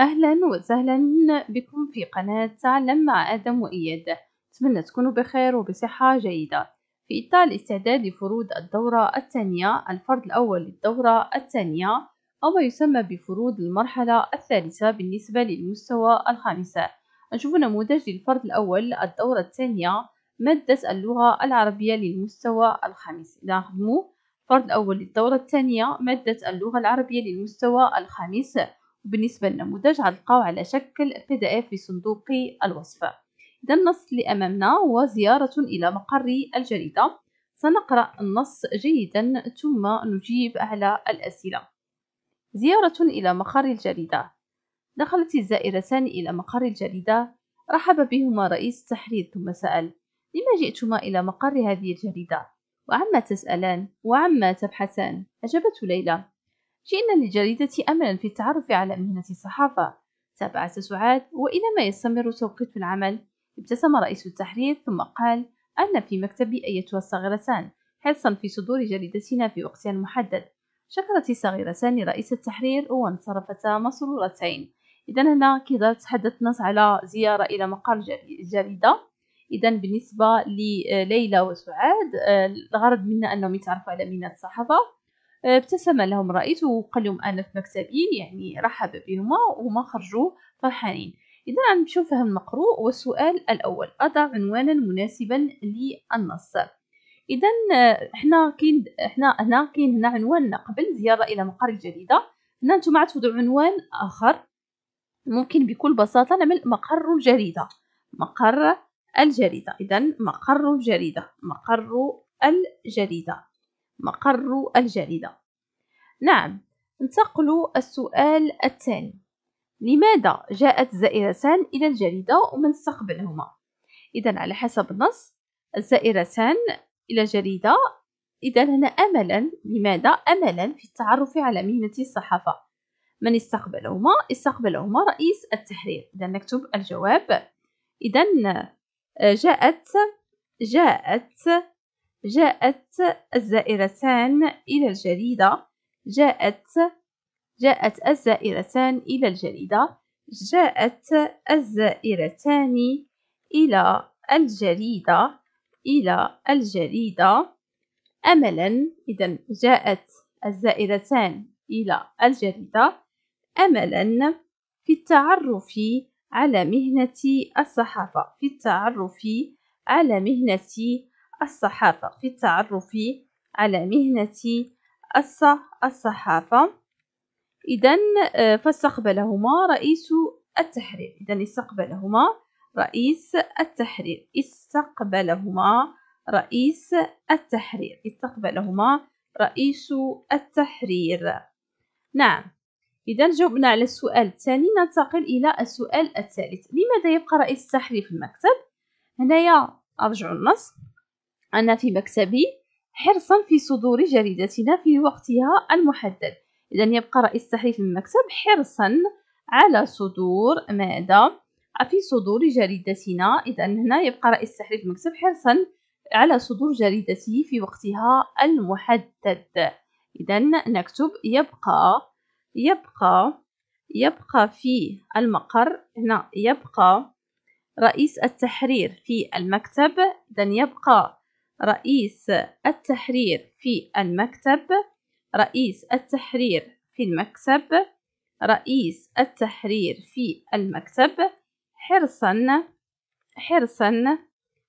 أهلا وسهلا بكم في قناة تعلم مع آدم وإياد أتمنى تكونوا بخير وبصحة جيدة في إطار استعداد فروض الدورة الثانية الفرض الأول للدورة الثانية أو ما يسمى بفروض المرحلة الثالثة بالنسبة للمستوى الخامسة نشوف نموذج للفرض الأول الدورة الثانية مادة اللغة العربية للمستوى الخامس لاحظوا نعم، الفرد الأول للدورة الثانية مادة اللغة العربية للمستوى الخامس بالنسبة للنموذج غنلقاو على شكل PDF في صندوق الوصف إذا النص اللي أمامنا هو زيارة إلى مقر الجريدة سنقرأ النص جيدا ثم نجيب على الأسئلة زيارة إلى مقر الجريدة دخلت الزائرتان إلى مقر الجريدة رحب بهما رئيس التحرير ثم سأل لما جئتما إلى مقر هذه الجريدة؟ وعما تسألان؟ وعما تبحثان؟ أجابت ليلى جئنا للجريدة أملا في التعرف على مهنة الصحافة تابعت سعاد وإلى ما يستمر توقيت العمل ابتسم رئيس التحرير ثم قال أن في مكتبي أيتها الصغيرتان حرصا في صدور جريدتنا في وقتها المحدد شكرت الصغيرتان رئيس التحرير وانصرفتا مسرورتين إذا هنا كذا تحدثنا على زيارة إلى مقر الجريدة إذا بالنسبة لليلى وسعاد آه، الغرض منا أنهم يتعرفوا على مهنة الصحافة آه، ابتسم لهم رئيسه وقال لهم أنا في مكتبي يعني رحب بهما وما خرجوا فرحانين إذا نمشيو فهم المقروء والسؤال الأول أضع عنوانا مناسبا للنص إذا حنا كاين حنا آه، هنا كاين هنا عنواننا قبل زيارة إلى مقر الجريدة هنا نتوما عاد عنوان آخر ممكن بكل بساطة نعمل مقر الجريدة مقر الجريدة إذا مقر الجريدة مقر الجريدة مقر الجريدة نعم انتقل السؤال الثاني لماذا جاءت الزائرتان إلى الجريدة ومن استقبلهما إذا على حسب النص الزائرتان إلى الجريدة إذا هنا أملا لماذا أملا في التعرف على مهنة الصحافة من استقبلهما استقبلهما رئيس التحرير إذا نكتب الجواب إذا آه، جاءت جاءت جاءت الزائرتان إلى الجريدة جاءت جاءت الزائرتان إلى الجريدة جاءت الزائرتان إلى الجريدة إلى الجريدة أملا إذا جاءت الزائرتان إلى الجريدة أملا في التعرف على مهنة الصحافة في التعرف على مهنة الصحافة في التعرف على مهنة الصحافة إذا آه، فاستقبلهما رئيس التحرير إذا استقبلهما رئيس التحرير استقبلهما رئيس التحرير استقبلهما رئيس التحرير نعم إذا جاوبنا على السؤال الثاني ننتقل إلى السؤال الثالث لماذا يبقى رئيس التحرير في المكتب؟ هنايا أرجع النص أنا في مكتبي حرصا في صدور جريدتنا في وقتها المحدد إذا يبقى رئيس تحريف المكتب حرصا على صدور ماذا؟ في صدور جريدتنا إذا هنا يبقى رئيس تحريف المكتب حرصا على صدور جريدته في وقتها المحدد إذا نكتب يبقى يبقى يبقى في المقر هنا يبقى رئيس التحرير في المكتب إذا يبقى رئيس التحرير في المكتب رئيس التحرير في المكتب رئيس التحرير في المكتب حرصا حرصا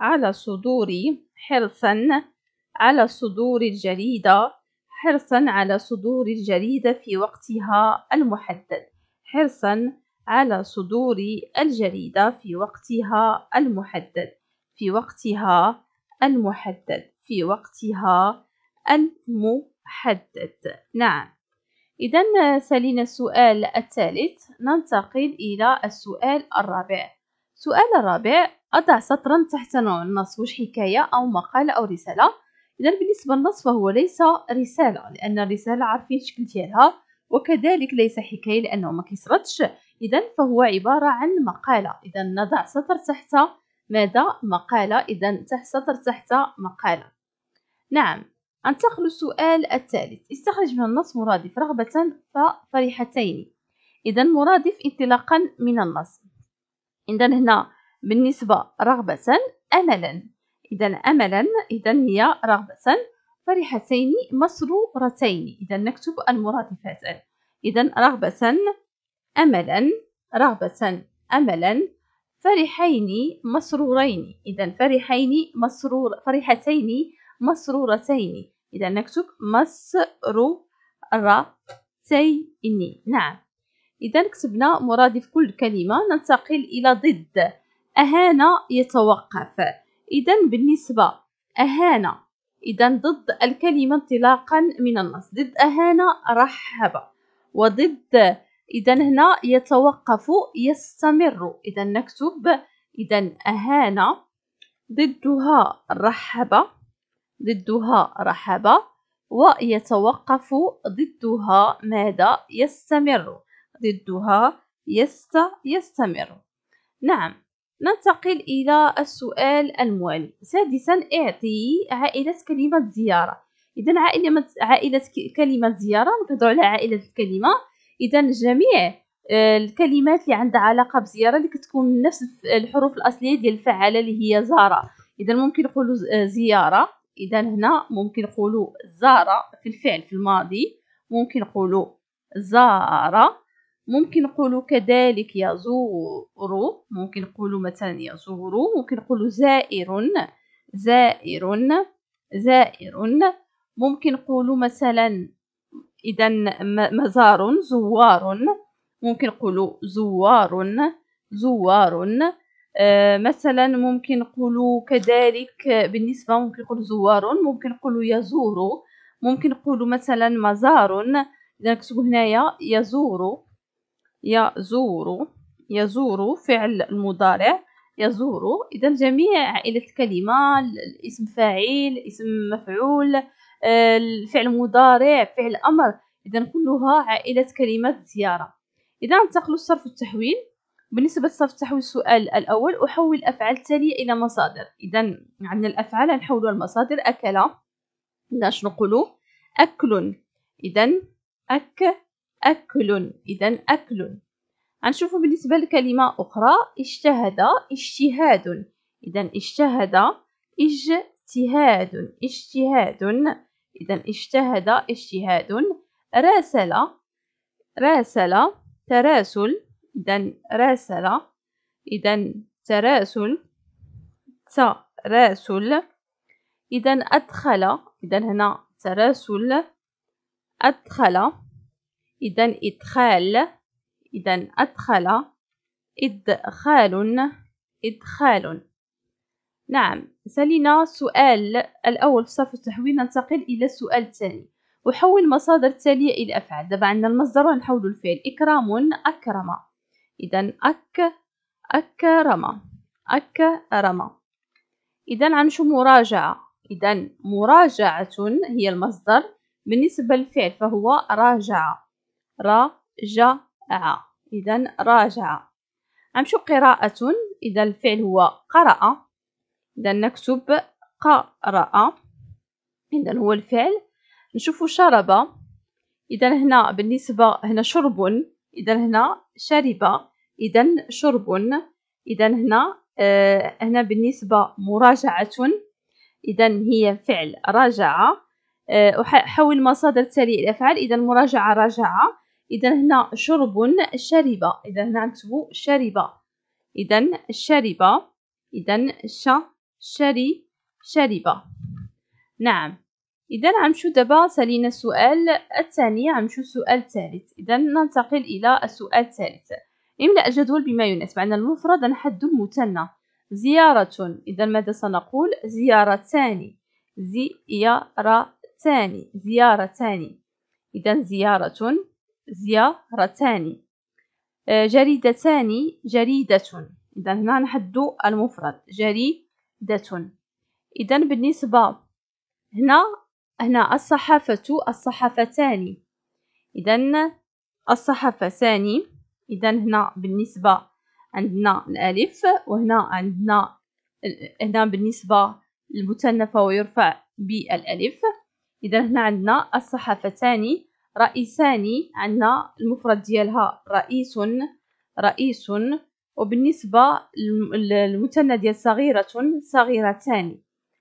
على صدور حرصا على صدور الجريدة حرصا على صدور الجريدة في وقتها المحدد حرصا على صدور الجريدة في وقتها المحدد في وقتها المحدد في وقتها المحدد نعم إذا سالينا السؤال الثالث ننتقل إلى السؤال الرابع سؤال الرابع أضع سطرا تحت نوع النص وش حكاية أو مقالة أو رسالة إذا بالنسبة للنص فهو ليس رسالة لأن الرسالة عارفين الشكل ديالها وكذلك ليس حكاية لأنه ما كسرتش إذا فهو عبارة عن مقالة إذا نضع سطر تحت ماذا مقالة إذا تحت سطر تحت مقالة نعم أنتقل السؤال الثالث استخرج من النص مرادف رغبة ففرحتين إذا مرادف انطلاقا من النص إذا هنا بالنسبة رغبة أملا إذا أملا إذا هي رغبة فرحتين مسرورتين إذا نكتب المرادفات إذا رغبة أملا رغبة أملا فرحين مسرورين إذا فرحين مسرور فرحتين مسرورتين إذا نكتب مسرورتين نعم إذا كتبنا مرادف كل كلمة ننتقل إلى ضد أهان يتوقف إذا بالنسبة أهان إذا ضد الكلمة انطلاقا من النص ضد أهان رحب وضد إذا هنا يتوقف يستمر إذا نكتب إذا أهان ضدها رحب ضدها رحب ويتوقف ضدها ماذا يستمر ضدها يست يستمر نعم ننتقل إلى السؤال الموالي سادسا اعطي عائلة كلمة زيارة إذا عائلة عائلة كلمة زيارة نقدر على عائلة الكلمة اذا جميع آه، الكلمات اللي عندها علاقه بزياره اللي كتكون نفس الحروف الاصليه ديال الفعاله اللي هي زاره اذا ممكن نقولوا آه، زياره اذا هنا ممكن نقولوا زاره في الفعل في الماضي ممكن نقولوا زارة ممكن نقولوا كذلك يزور ممكن نقولوا مثلا يزور ممكن نقولوا زائر زائر زائر ممكن نقولوا مثلا اذا مزار زوار ممكن نقولوا زوار زوار آه، مثلا ممكن نقولوا كذلك بالنسبه ممكن نقولو زوار ممكن نقولوا يزور ممكن نقولوا مثلا مزار اذا نكتبوا هنايا يزور يزور يزور فعل المضارع يزور اذا جميع عائله الكلمه الاسم فاعل اسم مفعول آه، الفعل مضارع فعل امر إذا كلها عائلة كلمات زيارة إذا ننتقل لصرف التحويل بالنسبة لصرف التحويل السؤال الأول أحول الأفعال التالية إلى مصادر إذا عندنا الأفعال نحولها لمصادر أكل إذا شنو نقولوا أكل إذا أك أكل إذا أكل غنشوفوا بالنسبة لكلمة أخرى اجتهد اجتهاد إذا اجتهد اجتهاد اجتهاد إذا اجتهد اجتهاد راسل راسل تراسل إذا راسل إذا تراسل تراسل إذا أدخل إذا هنا تراسل أدخل إذا إدخال إذا أدخل إدخال إدخال نعم سالينا سؤال الأول في صرف التحويل ننتقل إلى السؤال الثاني وحول مصادر التالية إلى أفعال دابا عندنا المصدر نحول الفعل إكرام أكرم إذا أك أكرم أكرم إذا عنشو مراجعة إذا مراجعة هي المصدر بالنسبة للفعل فهو راجع راجع إذا راجع عنشو قراءة إذا الفعل هو قرأ إذا نكتب قرأ إذا هو الفعل نشوف شرب إذا هنا بالنسبة هنا شرب إذا هنا شرب إذا شرب إذا هنا آه هنا بالنسبة مراجعة إذا هي فعل راجع آه حول مصادر تالي الأفعال إذا مراجعة راجعة إذا هنا شرب شرب إذا هنا نكتبو شرب إذا شرب إذا شرب شري شرب نعم إذا شو دابا سالينا السؤال الثاني شو السؤال الثالث إذا ننتقل إلى السؤال الثالث املأ الجدول بما يناسب عندنا المفرد نحد المثنى زيارة إذا ماذا سنقول زيارتان زيارتان زيارتان إذا زيارة زيارتان آه، جريدتان جريدة إذا هنا نحد المفرد جريدة ذات إذا بالنسبة هنا هنا الصحافة الصحفتان إذا ثاني إذا هنا بالنسبة عندنا الألف وهنا عندنا هنا بالنسبة المتنفه فهو يرفع بالألف إذا هنا عندنا الصحافتان رئيسان عندنا المفرد ديالها رئيس رئيس وبالنسبة للمثنى صغيرة صغيرتان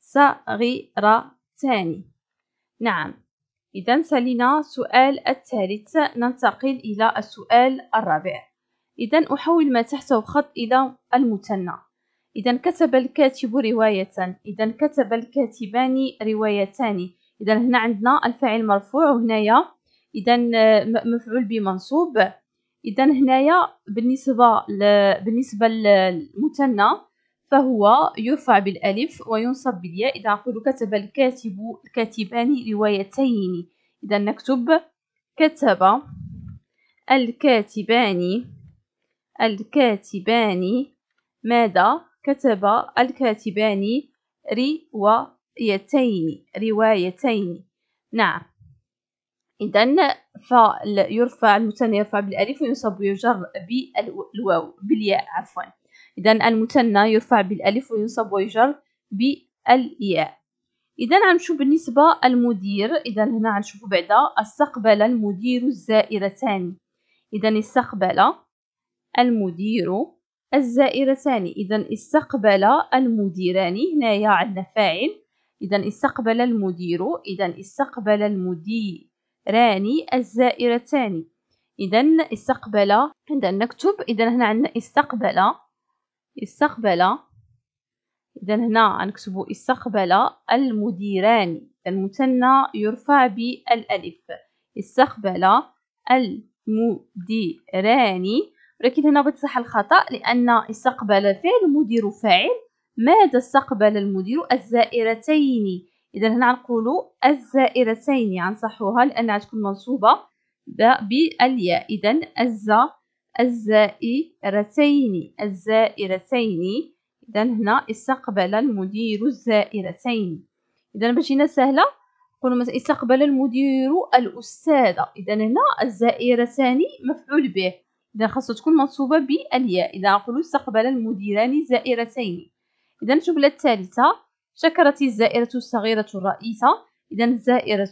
صغيرتان نعم إذا سالينا السؤال الثالث ننتقل إلى السؤال الرابع إذا أحول ما تحته خط إلى المثنى إذا كتب الكاتب رواية إذا كتب الكاتبان روايتان إذا هنا عندنا الفاعل مرفوع وهنايا إذا مفعول بمنصوب اذا هنايا بالنسبه ل... بالنسبه للمثنى فهو يرفع بالالف وينصب بالياء اذا نقول كتب الكاتب الكاتبان روايتين اذا نكتب كتب الكاتبان الكاتبان ماذا كتب الكاتبان روايتين روايتين نعم إذا فيرفع المثنى يرفع بالألف وينصب ويجر بالواو بالياء عفوا إذا المثنى يرفع بالألف وينصب ويجر بالياء إذا غنمشيو بالنسبة المدير إذا هنا غنشوفو بعدا استقبل المدير الزائرتان إذا استقبل المدير الزائرتان إذا استقبل المديران هنايا عندنا فاعل إذا استقبل المدير إذا استقبل المدير راني الزائرتان إذا استقبل عندنا نكتب إذا هنا عندنا استقبل استقبل إذا هنا نكتب استقبل المديران المثنى يرفع بالألف استقبل المديران ولكن هنا بتصح الخطأ لأن استقبل فعل مدير فاعل ماذا استقبل المدير الزائرتين إذا هنا نقول الزائرتين عنصحوها لأنها تكون منصوبة بالياء إذا الز الزائرتين الزائرتين إذا هنا استقبل المدير الزائرتين إذا باش سهلة نقولو مثلا استقبل المدير الأستاذة إذا هنا الزائرتان مفعول به إذا خاصها تكون منصوبة بالياء إذا نقولو استقبل المديران زائرتين إذا نشوف الثالثة شكرت الزائرة الصغيرة الرئيسة إذا الزائرة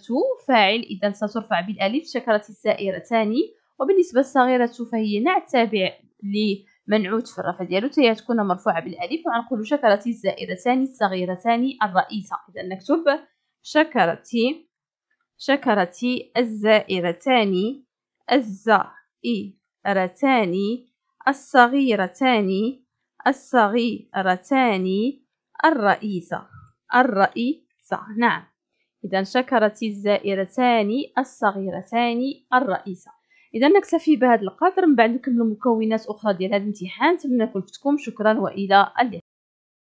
فاعل إذا سترفع بالألف شكرت الزائرتان وبالنسبة للصغيرة فهي نعت تابع لمنعوت في الرفع ديالو تهي تكون مرفوعة بالألف وغنقولو شكرت الزائرتان ثاني الرئيسة إذا نكتب شكرت شكرت الزائرتان ثاني الصغيرتان الصغيرتان الرئيسة الرأي صح نعم إذا شكرت الزائرتان الصغيرتان الرئيسة إذا نكتفي بهذا القدر من بعد نكمل مكونات أخرى ديال هذا الامتحان نتمنى كلفتكم شكرا وإلى اللقاء